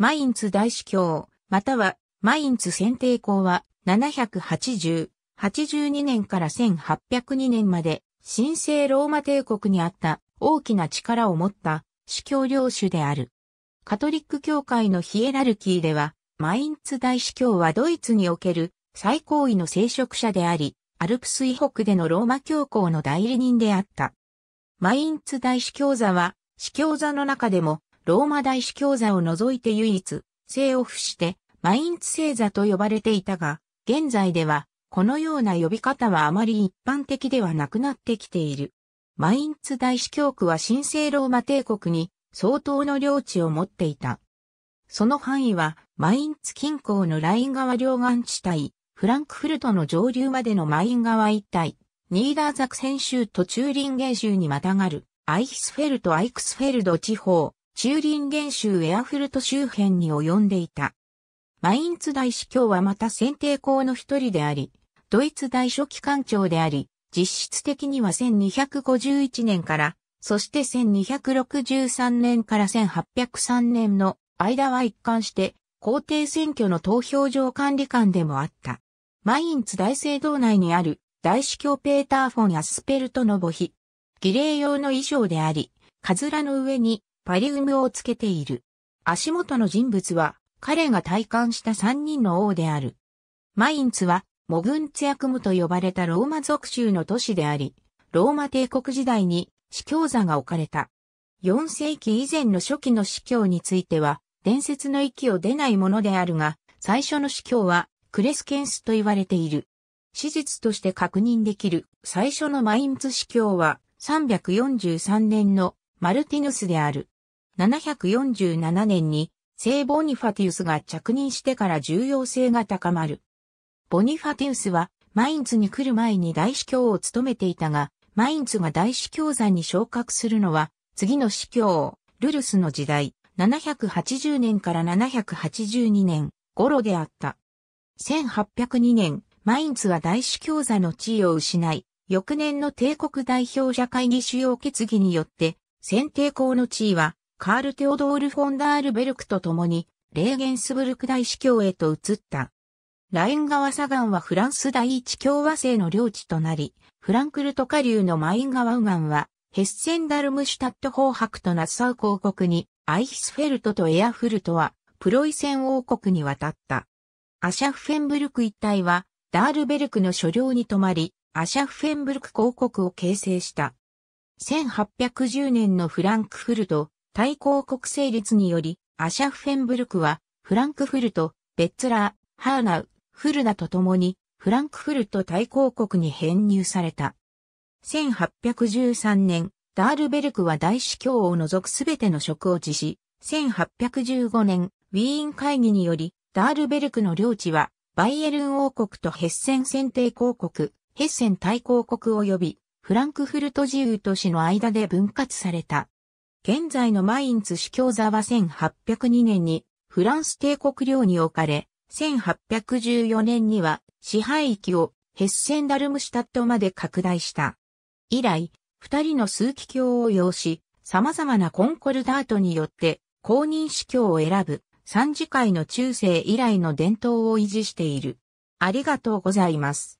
マインツ大司教、またはマインツ選定校は780、82年から1802年まで神聖ローマ帝国にあった大きな力を持った司教領主である。カトリック教会のヒエラルキーでは、マインツ大司教はドイツにおける最高位の聖職者であり、アルプス以北でのローマ教皇の代理人であった。マインツ大司教座は、司教座の中でもローマ大司教座を除いて唯一、聖を付して、マインツ星座と呼ばれていたが、現在では、このような呼び方はあまり一般的ではなくなってきている。マインツ大司教区は神聖ローマ帝国に相当の領地を持っていた。その範囲は、マインツ近郊のライン川両岸地帯、フランクフルトの上流までのマイン川一帯、ニーダーザクセン州とチューリンゲー州にまたがる、アイヒスフェルト・アイクスフェルド地方、チューリンゲン州エアフルト周辺に及んでいた。マインツ大司教はまた選定校の一人であり、ドイツ大書記官長であり、実質的には1251年から、そして1263年から1803年の間は一貫して皇帝選挙の投票場管理官でもあった。マインツ大聖堂内にある大司教ペーター・フォン・アスペルトの墓碑。儀礼用の衣装であり、カズラの上にパリウムをつけている。足元の人物は、彼が体感した三人の王である。マインツは、モグンツヤクムと呼ばれたローマ属州の都市であり、ローマ帝国時代に司教座が置かれた。4世紀以前の初期の司教については、伝説の域を出ないものであるが、最初の司教はクレスケンスと言われている。史実として確認できる最初のマインツ司教は343年のマルティヌスである。747年に聖ボニファティウスが着任してから重要性が高まる。ボニファティウスはマインツに来る前に大司教を務めていたが、マインツが大司教座に昇格するのは次の司教、ルルスの時代、780年から782年頃であった。1802年、マインツは大司教座の地位を失い、翌年の帝国代表者会議主要決議によって、選定校の地位はカール・テオドール・フォンダールベルクと共に、レーゲンスブルク大司教へと移った。ライン川左岸はフランス第一共和制の領地となり、フランクルト下流のマイン川右岸は、ヘッセンダルムシュタット法白とナッサウ公国に、アイヒスフェルトとエアフルトは、プロイセン王国に渡った。アシャフェンブルク一帯は、ダールベルクの所領に泊まり、アシャフェンブルク公国を形成した。1810年のフランクフルト、対抗国成立により、アシャフフェンブルクは、フランクフルト、ベッツラー、ハーナウ、フルナと共に、フランクフルト大公国に編入された。1813年、ダールベルクは大司教を除くすべての職を辞し、1815年、ウィーン会議により、ダールベルクの領地は、バイエルン王国とヘッセン選定公国、ヘッセン大公国及び、フランクフルト自由都市の間で分割された。現在のマインツ司教座は1802年にフランス帝国領に置かれ、1814年には支配域をヘッセンダルムシュタットまで拡大した。以来、二人の数機教を要し、様々なコンコルダートによって公認司教を選ぶ三次会の中世以来の伝統を維持している。ありがとうございます。